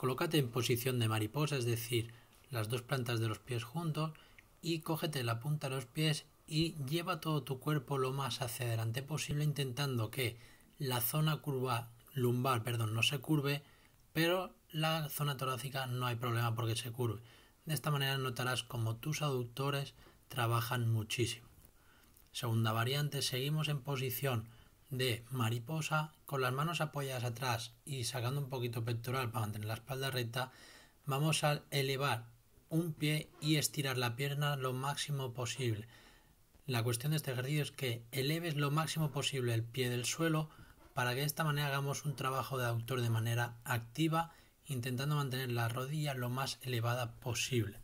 Colócate en posición de mariposa, es decir, las dos plantas de los pies juntos y cógete la punta de los pies y lleva todo tu cuerpo lo más hacia adelante posible intentando que la zona curva lumbar, perdón, no se curve, pero la zona torácica no hay problema porque se curve. De esta manera notarás como tus aductores trabajan muchísimo. Segunda variante, seguimos en posición de mariposa, con las manos apoyadas atrás y sacando un poquito pectoral para mantener la espalda recta, vamos a elevar un pie y estirar la pierna lo máximo posible. La cuestión de este ejercicio es que eleves lo máximo posible el pie del suelo para que de esta manera hagamos un trabajo de autor de manera activa, intentando mantener la rodilla lo más elevada posible.